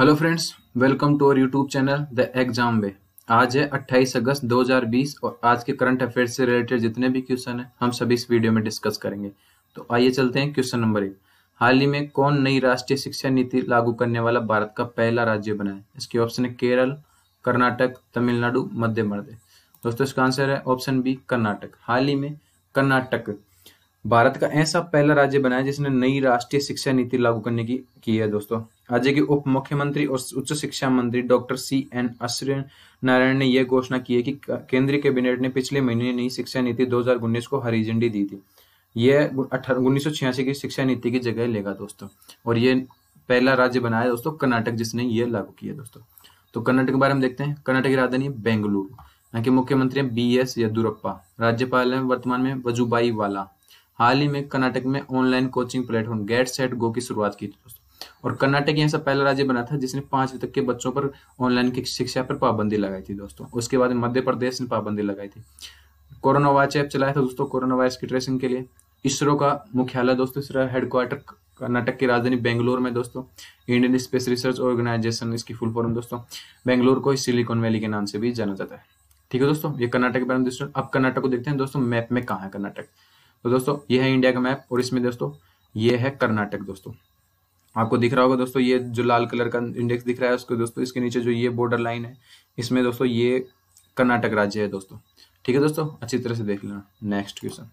hello friends welcome to our YouTube channel the exam way आज है 28 अगस्त 2020 और आज के करंट अफेयर्स से रिलेटेड जितने भी क्वेश्चन हैं हम सभी इस वीडियो में डिस्कस करेंगे तो आइए चलते हैं क्वेश्चन नंबर एक हाल ही में कौन नई राष्ट्रीय शिक्षा नीति लागू करने वाला भारत का पहला राज्य बना है इसके ऑप्शन है केरल कर्नाटक तमिलनाडु मध्य प्रदेश दोस्तों इसका आंसर है ऑप्शन बी कर्नाटक हाल ही में कर्नाटक भारत का ऐसा पहला राज्य बना है जिसने नई राष्ट्रीय शिक्षा नीति लागू करने की, की है दोस्तों राज्य के उप मुख्यमंत्री और उच्च शिक्षा मंत्री doctor C N Ashwin Narayan ने यह घोषणा की है कि केंद्रीय कैबिनेट ने पिछले महीने नई शिक्षा नीति दो को हरी झंडी दी थी यह उन्नीस की शिक्षा नीति की जगह लेगा दोस्तों और ये पहला राज्य बनाया दोस्तों कर्नाटक जिसने ये लागू किया दोस्तों तो कर्नाटक के बारे में देखते हैं कर्नाटक की राजधानी बेंगलुरु यहाँ के मुख्यमंत्री हैं बी एस येदुरप्पा राज्यपाल हैं वर्तमान में वजूबाई वाला हाल ही में कर्नाटक में online coaching platform get set go की शुरुआत की थी दोस्तों और कर्नाटक सा पहला राज्य बना था जिसने पांचवी तक के बच्चों पर ऑनलाइन की शिक्षा पर पाबंदी लगाई थी दोस्तों उसके बाद मध्य प्रदेश ने पाबंदी लगाई थी कोरोना वायरस ऐप चलाया था दोस्तों कोरोना वायरस की ट्रेसिंग के लिए इसरो का मुख्यालय दोस्तों इसरो हेडक्वार्टर कर्नाटक की राजधानी बेंगलोर में दोस्तों इंडियन स्पेस रिसर्च ऑर्गेनाइजेशन इसकी फुल फॉर्म दोस्तों बेंगलोर को सिलिकॉन वैली के नाम से भी जाना जाता है ठीक है दोस्तों ये कर्नाटक के बारे में दोस्तों अब कर्नाटक को देखते हैं दोस्तों मैप में कहाँ है कर्नाटक तो दोस्तों ये है इंडिया का मैप और इसमें दोस्तों ये है कर्नाटक दोस्तों आपको दिख रहा होगा दोस्तों ये जो लाल कलर का इंडेक्स दिख रहा है उसको दोस्तों इसके नीचे जो ये बॉर्डर लाइन है इसमें दोस्तों ये कर्नाटक राज्य है दोस्तों ठीक है दोस्तों अच्छी तरह से देख लेना नेक्स्ट क्वेश्चन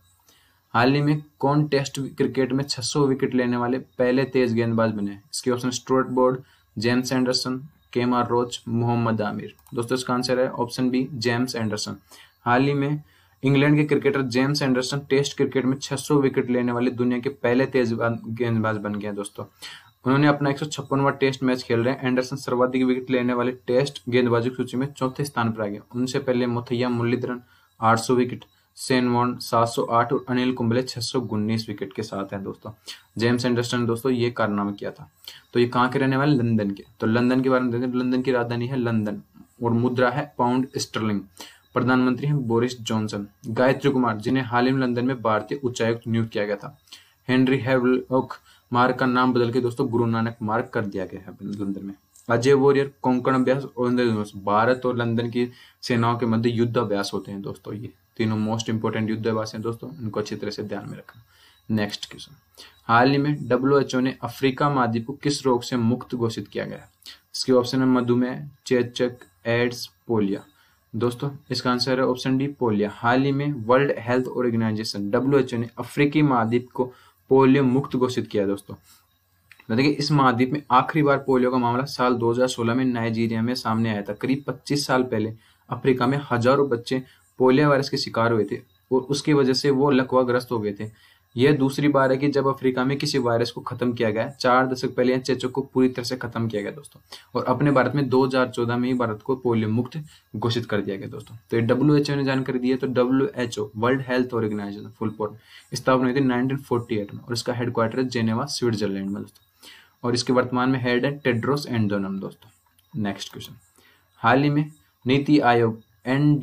हाल ही में कौन टेस्ट क्रिकेट में 600 विकेट लेने वाले पहले तेज गेंदबाज बने इसके option Stuart Broad James Anderson Kemar Roach Mohammad Amir दोस्तों इसका आंसर है ऑप्शन बी जेम्स एंडरसन हाल ही में इंग्लैंड के cricketer James Anderson test cricket में 600 विकेट लेने वाले दुनिया के पहले तेज गेंदबाज बन गए दोस्तों उन्होंने अपना एक टेस्ट मैच खेल रहे हैं एंडरसन सर्वाधिक विकेट लेने वाले टेस्ट गेंदबाजों की सूची में चौथे स्थान पर आ गया उनसे पहले मुथैया मुरलीधरन आठ सौ विकेट सेन वॉन सात सौ आठ और अनिल कुंबले छह सौ उन्नीस विकेट के साथ हैं दोस्तों जेम्स एंडरसन दोस्तों ये कारनामा किया था तो ये कहाँ के रहने वाले लंदन के तो लंदन के बारे में देखते लंदन की राजधानी है लंदन और मुद्रा है पाउंड स्टर्लिंग प्रधानमंत्री हैं बोरिस जॉनसन गायत्री कुमार जिन्हें हाल ही में लंदन में भारतीय उच्चायुक्त नियुक्त किया गया था हेनरी हैवलॉक है मार्ग का नाम बदल के दोस्तों गुरु नानक मार्ग कर दिया गया है लंदन में अजय वॉरियर कोंकण अभ्यास और भारत और लंदन की सेनाओं के मध्य युद्ध अभ्यास होते हैं दोस्तों ये तीनों मोस्ट इंपोर्टेंट युद्ध अभ्यास हैं दोस्तों इनको अच्छी तरह से ध्यान में रखना नेक्स्ट क्वेश्चन हाल ही में डब्ल्यू एच ओ ने अफ्रीका मादी को किस रोग से मुक्त घोषित किया गया इसके ऑप्शन है मधुमेह चेचक एड्स पोलिया दोस्तों इसका आंसर है ऑप्शन डी पोलिया हाल ही में World Health Organisation W H O ने अफ्रीकी महाद्वीप को पोलियो मुक्त घोषित किया दोस्तों बता तो कि इस महाद्वीप में आखिरी बार पोलियो का मामला साल 2016 में नाइजीरिया में सामने आया था करीब 25 साल पहले अफ्रीका में हजारों बच्चे पोलियो वायरस के शिकार हुए थे और उसकी वजह से वो लकवाग्रस्त हो गए थे यह दूसरी बार है कि जब अफ्रीका में किसी वायरस को खत्म किया गया चार दशक पहले यहाँ चेचक को पूरी तरह से खत्म किया गया दोस्तों और अपने भारत में 2014 में ही भारत को पोलियो मुक्त घोषित कर दिया गया दोस्तों तो ये डब्ल्यू ने जानकारी दी है तो W World Health Organisation full form स्थापना हुई थी नाइनटीन में और इसका हेडक्वार्टर है जेनेवा स्विट्जरलैंड में दोस्तों और इसके वर्तमान में हेड है टेड्रोस एंडोनम दोस्तों नेक्स्ट क्वेश्चन हाल ही में NITI Aayog N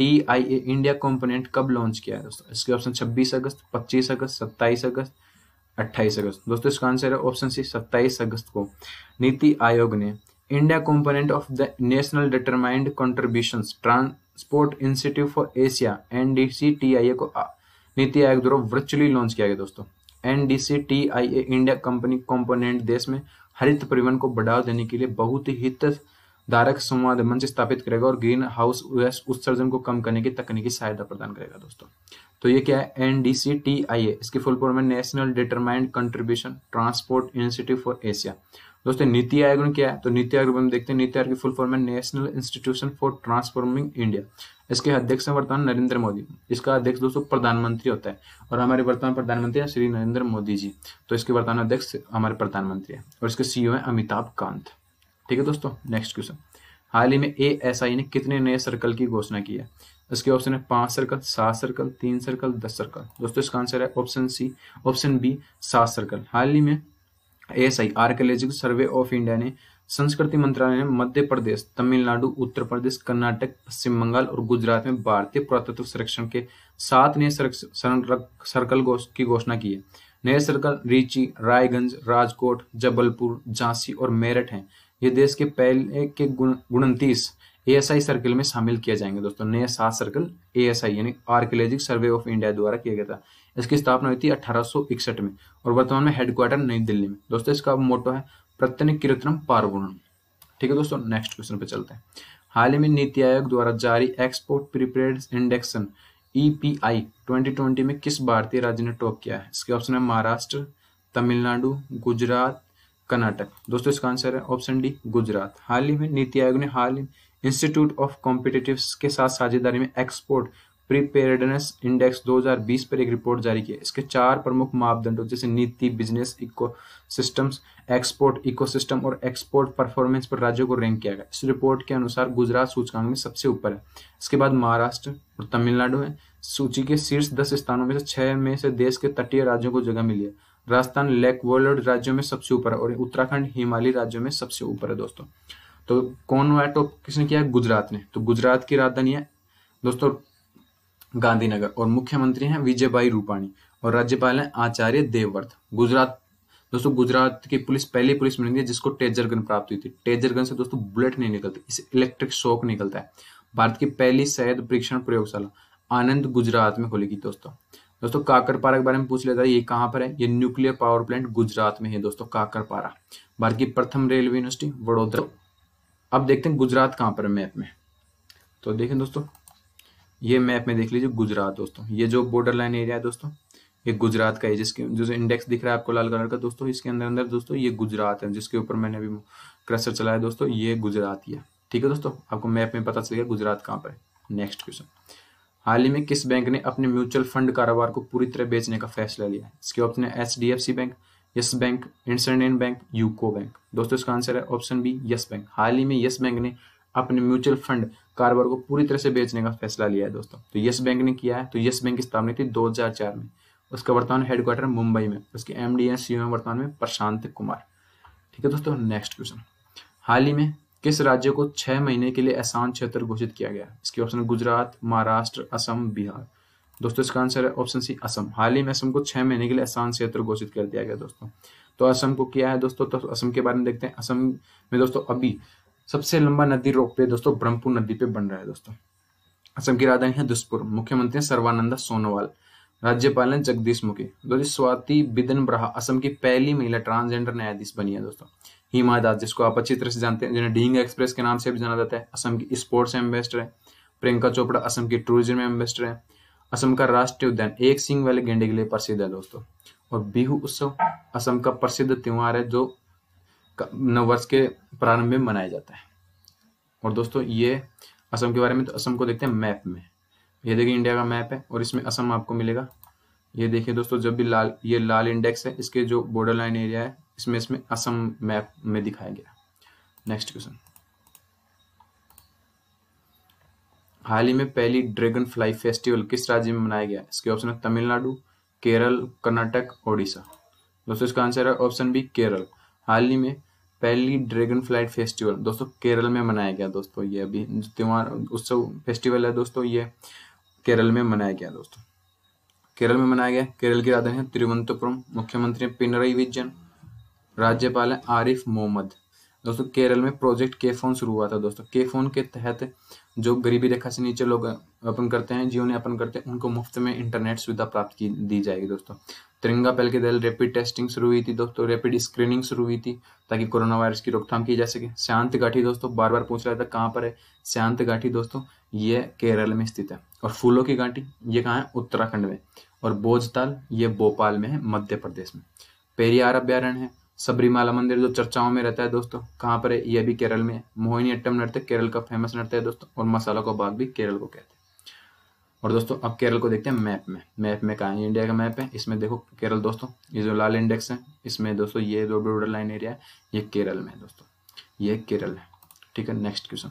T I A India component कब लॉन्च किया है दोस्तों इसके ऑप्शन 26 अगस्त 25 अगस्त 27 अगस्त 28 अगस्त दोस्तों इसका आंसर है ऑप्शन सी 27 अगस्त को नीति आयोग ने India component of the national determined contribution transport institute for Asia NDC T I A को नीति आयोग द्वारा वर्चुअली लॉन्च किया गया दोस्तों NDC T I A India company component देश में हरित परिवहन को बढ़ावा देने के लिए बहुत ही हित धारक संवाद मंच स्थापित करेगा और ग्रीन हाउस उत्सर्जन को कम करने की तकनीकी सहायता प्रदान करेगा दोस्तों तो ये क्या है N D C T I A इसकी फुल फॉर्म है national determined contribution transport initiative for Asia दोस्तों नीति आयोग ने क्या है तो नीति आयोग में देखते हैं नीति आयोग की फुल फॉर्म है national institution for transforming India इसके अध्यक्ष हैं वर्तमान नरेंद्र मोदी इसका अध्यक्ष दोस्तों प्रधानमंत्री होता है और हमारे वर्तमान प्रधानमंत्री हैं श्री नरेंद्र मोदी जी तो इसके वर्तमान अध्यक्ष हमारे प्रधानमंत्री है और इसके सीईओ e है अमिताभ कांत ठीक है दोस्तों नेक्स्ट क्वेश्चन हाल ही में ए एस आई ने कितने नए सर्कल की घोषणा की है इसके ऑप्शन है पांच सर्कल सात सर्कल तीन सर्कल दस सर्कल दोस्तों इसका आंसर है ऑप्शन सी ऑप्शन बी सात सर्कल हाल ही में A S I archaeological survey of India ने संस्कृति मंत्रालय ने मध्य प्रदेश तमिलनाडु उत्तर प्रदेश कर्नाटक पश्चिम बंगाल और गुजरात में भारतीय पुरातत्व संरक्षण के सात नए सर्कल की घोषणा की है नए सर्कल रीची रायगंज राजकोट जबलपुर झांसी और मेरठ हैं ये देश के पहले के उनतीस ए सर्कल में शामिल किया जाएंगे दोस्तों नए सात सर्कल ए यानी आर्कियोलॉजिक सर्वे ऑफ इंडिया द्वारा किया गया था इसकी स्थापना हुई थी अठारह में और वर्तमान में हेडक्वार्टर नई दिल्ली में दोस्तों इसका मोटो है प्रत्यन कीर्तनम पार्वण ठीक है दोस्तों नेक्स्ट क्वेश्चन पे चलते हैं हाल ही में नीति आयोग द्वारा जारी एक्सपोर्ट प्रिपेड इंडेक्शन ईपीआई 2020 में किस भारतीय राज्य ने टॉप किया है इसके ऑप्शन है महाराष्ट्र तमिलनाडु गुजरात कर्नाटक दोस्तों इसका आंसर है ऑप्शन डी गुजरात हाल ही में नीति आयोग ने हाल ही इंस्टीट्यूट ऑफ कॉम्पिटेटिव के साथ साझेदारी में एक्सपोर्ट प्रिपेयरनेस इंडेक्स 2020 पर एक रिपोर्ट जारी की इसके चार प्रमुख मापदंडों जैसे नीति बिजनेस इकोसिस्टम्स एक्सपोर्ट इकोसिस्टम और एक्सपोर्ट परफॉर्मेंस पर राज्यों को रैंक किया गया इस रिपोर्ट के अनुसार गुजरात सूचकांक में सबसे ऊपर है इसके बाद महाराष्ट्र और तमिलनाडु है सूची के शीर्ष दस स्थानों में से छह में से देश के तटीय राज्यों को जगह मिली है राजस्थान लेक वर्ल्ड राज्यों में सबसे ऊपर है और उत्तराखंड हिमालय राज्यों में सबसे ऊपर है दोस्तों तो कौन हुआ टॉप तो किसने किया गुजरात ने तो गुजरात की राजधानी है दोस्तों गांधीनगर और मुख्यमंत्री हैं विजय भाई रूपाणी और राज्यपाल हैं आचार्य देववर्त गुजरात दोस्तों गुजरात की पुलिस पहली पुलिस बनी थी जिसको टेजर गन प्राप्त हुई थी टेजर गन से दोस्तों बुलेट नहीं निकलती इसे इलेक्ट्रिक शॉक निकलता है भारत की पहली शहद परीक्षण प्रयोगशाला आनंद गुजरात में खोलेगी दोस्तों दोस्तों काकरपारा के बारे में पूछ लेता है ये कहाँ पर है ये न्यूक्लियर पावर प्लांट गुजरात में है दोस्तों काकरपारा भारत की प्रथम रेलवे यूनिवर्सिटी वडोदरा अब देखते हैं गुजरात कहाँ पर है मैप में तो देखें दोस्तों ये मैप में देख लीजिए गुजरात दोस्तों ये जो बॉर्डर लाइन एरिया है दोस्तों ये गुजरात का है जिसके जो इंडेक्स दिख रहा है आपको लाल कलर का दोस्तों इसके अंदर अंदर दोस्तों ये गुजरात है जिसके ऊपर मैंने अभी क्रसर चलाया दोस्तों ये गुजरात ही है ठीक है दोस्तों आपको मैप में पता चलेगा गुजरात कहाँ पर है नेक्स्ट क्वेश्चन हाल ही में किस बैंक ने अपने म्यूचुअल फंड कारोबार को पूरी तरह बेचने का फैसला लिया है इसके ऑप्शन है H D F C bank Yes bank IndusInd bank UCO bank दोस्तों इसका आंसर है ऑप्शन बी यस बैंक हाल ही में यस बैंक ने अपने म्यूचुअल फंड कारोबार को पूरी तरह से बेचने का फैसला लिया है दोस्तों तो यस बैंक ने किया है तो यस बैंक की स्थापना थी दो में उसका वर्तमान हेडक्वार्टर मुंबई में उसके एम डी एस सी वर्तमान में प्रशांत कुमार ठीक है दोस्तों नेक्स्ट क्वेश्चन हाल ही में किस राज्य को छह महीने के लिए आसान क्षेत्र घोषित किया गया इसके ऑप्शन गुजरात महाराष्ट्र असम बिहार दोस्तों इसका आंसर है ऑप्शन सी असम हाल ही में असम को छह महीने के लिए आसान क्षेत्र घोषित कर दिया गया दोस्तों तो असम को क्या है दोस्तों तो असम के बारे में देखते हैं असम में दोस्तों अभी सबसे लंबा नदी रोप दोस्तों ब्रह्मपुर नदी पे बन रहा है दोस्तों असम की राजधानी है दुष्पुर मुख्यमंत्री है सर्वानंद सोनोवाल राज्यपाल है जगदीश मुखी दोस्तों स्वाति बिदन ब्रहा असम की पहली महिला ट्रांसजेंडर न्यायाधीश बनी है दोस्तों हिमा दास जिसको आप अच्छी तरह से जानते हैं जिन्हें डींग एक्सप्रेस के नाम से भी जाना जाता है असम की स्पोर्ट्स एम्बेसडर है प्रियंका चोपड़ा असम की टूरिज्म एम्बेसडर है असम का राष्ट्रीय उद्यान एक सिंह वाले गेंडे के लिए प्रसिद्ध है दोस्तों और बिहू उत्सव असम का प्रसिद्ध त्यौहार है जो नववर्ष के प्रारंभ में मनाया जाता है और दोस्तों ये असम के बारे में तो असम को देखते हैं मैप में ये देखिए इंडिया का मैप है और इसमें असम आपको मिलेगा ये देखिए दोस्तों जब भी लाल ये लाल इंडेक्स है इसके जो बॉर्डर लाइन एरिया है इसमें इसमें असम मैप में दिखाया गया नेक्स्ट क्वेश्चन हाल ही में पहली ड्रैगन फ्लाई फेस्टिवल किस राज्य में मनाया गया इसके ऑप्शन है तमिलनाडु केरल कर्नाटक ओडिशा दोस्तों इसका आंसर है ऑप्शन बी केरल हाल ही में पहली ड्रैगन फ्लाइट फेस्टिवल दोस्तों केरल में मनाया गया दोस्तों ये अभी त्यौहार उत्सव फेस्टिवल है दोस्तों ये केरल में मनाया गया दोस्तों केरल में मनाया गया केरल की राजधानी है तिरुवनंतपुरम मुख्यमंत्री है पिनरई विजयन राज्यपाल है आरिफ मोहम्मद दोस्तों केरल में प्रोजेक्ट के फोन शुरू हुआ था दोस्तों के फोन के तहत जो गरीबी रेखा से नीचे लोग अपन करते हैं जीवन अपन करते हैं उनको मुफ्त में इंटरनेट सुविधा प्राप्त की दी जाएगी दोस्तों तिरंगा पहल के दल रैपिड टेस्टिंग शुरू हुई थी दोस्तों रैपिड स्क्रीनिंग शुरू हुई थी ताकि कोरोना वायरस की रोकथाम की जा सके शांत घाटी दोस्तों बार बार पूछ रहा था कहाँ पर है शांत घाटी दोस्तों ये केरल में स्थित है और फूलों की घाटी ये कहाँ है उत्तराखंड में और बोझताल ये भोपाल में है मध्य प्रदेश में पेरियार अभ्यारण्य है सबरीमाला मंदिर जो चर्चाओं में रहता है दोस्तों कहाँ पर है यह भी केरल में है मोहिनी अट्टम नृत्य केरल का फेमस नृत्य है दोस्तों और मसाला को बाग भी केरल को कहते हैं और दोस्तों अब केरल को देखते हैं मैप में मैप में कहा इंडिया का मैप है इसमें देखो केरल दोस्तों ये जो लाल इंडेक्स है इसमें दोस्तों ये जो बॉर्डर लाइन एरिया है ये केरल में है दोस्तों ये केरल है ठीक है नेक्स्ट क्वेश्चन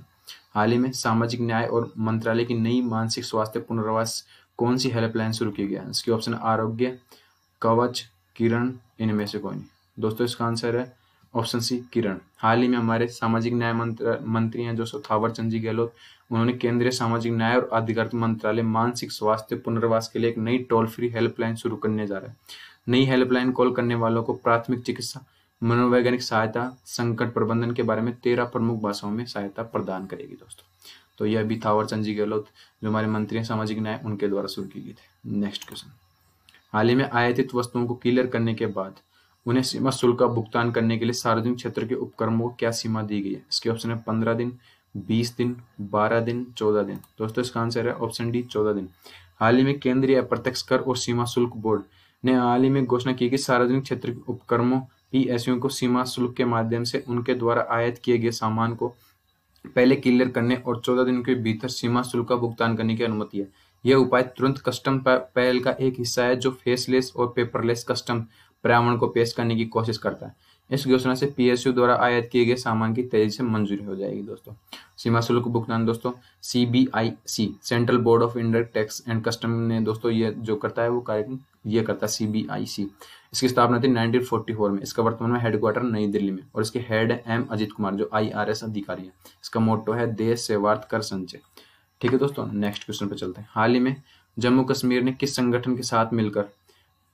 हाल ही में सामाजिक न्याय और मंत्रालय की नई मानसिक स्वास्थ्य पुनर्वास कौन सी हेल्पलाइन शुरू की गई है इसके ऑप्शन आरोग्य कवच किरण इनमें से कोई नहीं दोस्तों इसका आंसर है ऑप्शन सी किरण हाल ही में हमारे सामाजिक न्याय मंत्री हैं जो थावर चंद जी गहलोत उन्होंने केंद्रीय सामाजिक न्याय और अधिकारिता मंत्रालय मानसिक स्वास्थ्य पुनर्वास के लिए एक नई टोल फ्री हेल्पलाइन शुरू करने जा रहा है नई हेल्पलाइन कॉल करने वालों को प्राथमिक चिकित्सा मनोवैज्ञानिक सहायता संकट प्रबंधन के बारे में तेरह प्रमुख भाषाओं में सहायता प्रदान करेगी दोस्तों तो यह भी थावर चंद जी गहलोत जो हमारे मंत्री हैं सामाजिक न्याय उनके द्वारा शुरू की गई थी नेक्स्ट क्वेश्चन हाल ही में आयातित वस्तुओं को क्लियर करने के बाद उन्हें सीमा शुल्क का भुगतान करने के लिए सार्वजनिक क्षेत्र के उपक्रमों को क्या सीमा दी गई है इसके ऑप्शन है पंद्रह दिन बीस दिन बारह दिन चौदह दिन दोस्तों इसका आंसर है ऑप्शन डी चौदह दिन हाल ही में केंद्रीय अप्रत्यक्ष कर और सीमा शुल्क बोर्ड ने हाल ही में घोषणा की कि सार्वजनिक क्षेत्र के उपक्रमों पीएसयू को सीमा शुल्क के माध्यम से उनके द्वारा आयात किए गए सामान को पहले क्लियर करने और चौदह दिन के भीतर सीमा शुल्क का भुगतान करने की अनुमति है यह उपाय तुरंत कस्टम पहल का एक हिस्सा है जो फेसलेस और पेपरलेस कस्टम पर्यावरण को पेश करने की कोशिश करता है इस घोषणा से पीएसयू द्वारा आयात किए गए सामान की तेजी से मंजूरी हो जाएगी दोस्तों सीमा शुल्क भुगतान दोस्तों CBIC central board of indirect tax and custom ने दोस्तों ये जो करता है वो कार्यक्रम ये करता है सीबीआईसी इसकी स्थापना थी 1944 में इसका वर्तमान में हेडक्वार्टर नई दिल्ली में और इसके हेड एम अजित कुमार जो आई अधिकारी है इसका मोटो है देश सेवार्थ कर संचय ठीक है दोस्तों नेक्स्ट क्वेश्चन पर चलते हैं हाल ही में जम्मू कश्मीर ने किस संगठन के साथ मिलकर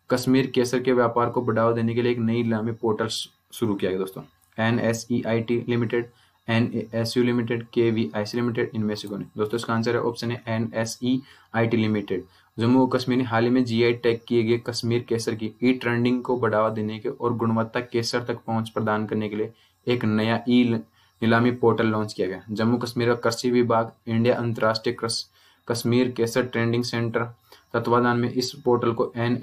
कश्मीर केसर के व्यापार को बढ़ावा देने के लिए एक नई नीलामी पोर्टल शुरू किया गया दोस्तों N S E I T limited N S U limited K V I C limited इनमें से कौन है दोस्तों इसका आंसर है ऑप्शन है N S E I T limited Jammu और कश्मीर ने हाल ही में जी आई टैग किए गए कश्मीर केसर की ई ट्रेंडिंग को बढ़ावा देने के और गुणवत्ता केसर तक पहुंच प्रदान करने के लिए एक नया ई e-, नीलामी पोर्टल लॉन्च किया गया जम्मू कश्मीर का कृषि विभाग इंडिया अंतर्राष्ट्रीय कृषि कश्मीर केसर ट्रेडिंग सेंटर तत्वाधान में इस पोर्टल को N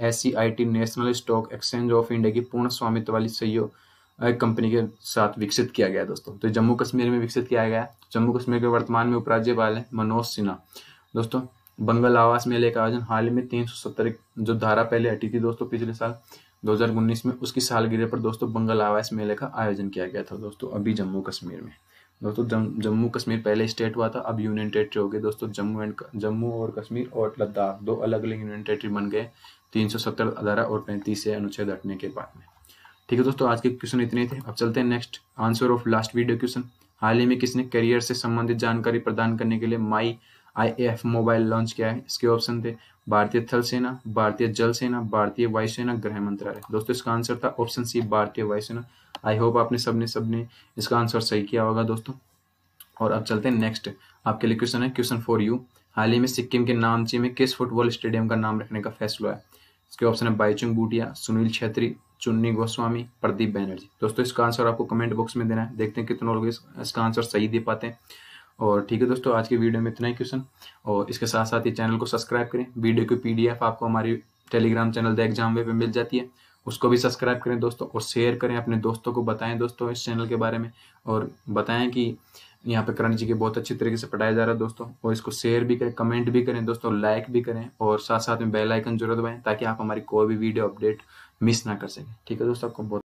National Stock Exchange of India की पूर्ण स्वामित्व वाली सहयोग कंपनी के साथ विकसित किया गया दोस्तों तो जम्मू कश्मीर में विकसित किया गया जम्मू कश्मीर के वर्तमान में उपराज्यपाल है मनोज सिन्हा दोस्तों बंगल आवास मेले का आयोजन हाल ही में तीन जो धारा पहले हटी थी दोस्तों पिछले साल 2019 में उसकी सालगिरह पर दोस्तों बंगल आवास मेले का आयोजन किया गया था दोस्तों अभी जम्मू कश्मीर में दोस्तों जम्मू कश्मीर पहले स्टेट हुआ था अब यूनियन टेरेटरी हो गई दोस्तों जम्मू एंड जम्मू और कश्मीर और लद्दाख दो अलग अलग यूनियन टेरेटरी बन गए तीन सौ सत्तर अधारा और पैंतीस अनुच्छेद हटने के बाद में ठीक है दोस्तों आज के क्वेश्चन इतने थे अब चलते हैं next answer of last video question हाल ही में किसने करियर से संबंधित जानकारी प्रदान करने के लिए माई आईएएफ मोबाइल लॉन्च किया है इसके ऑप्शन थे भारतीय थल सेना भारतीय जल सेना भारतीय वायुसेना गृह मंत्रालय दोस्तों इसका आंसर था ऑप्शन सी भारतीय वायुसेना आई होप आपने सबने सबने इसका आंसर सही किया होगा दोस्तों और अब चलते हैं नेक्स्ट आपके लिए क्वेश्चन है क्वेश्चन फॉर यू हाल ही में सिक्किम के नामची में किस फुटबॉल स्टेडियम का नाम रखने का फैसला है इसके ऑप्शन है बाईचुंग बूटिया सुनील छेत्री चुन्नी गोस्वामी प्रदीप बैनर्जी दोस्तों इसका आंसर आपको कमेंट बॉक्स में देना है देखते हैं कितने लोग इसका आंसर सही दे पाते हैं और ठीक है दोस्तों आज की वीडियो में इतना ही क्वेश्चन और इसके साथ साथ ये चैनल को सब्सक्राइब करें वीडियो की पीडीएफ आपको हमारी Telegram channel the exam way पे मिल जाती है उसको भी सब्सक्राइब करें दोस्तों और शेयर करें अपने दोस्तों को बताएं दोस्तों इस चैनल के बारे में और बताएं कि यहाँ पे करण जी के बहुत अच्छी तरीके से पढ़ाया जा रहा है दोस्तों और इसको शेयर भी करें कमेंट भी करें दोस्तों लाइक भी करें और साथ साथ में बेल आइकन जरूर दबाएं ताकि आप हमारी कोई भी वीडियो अपडेट मिस ना कर सकें ठीक है दोस्तों आपको बहुत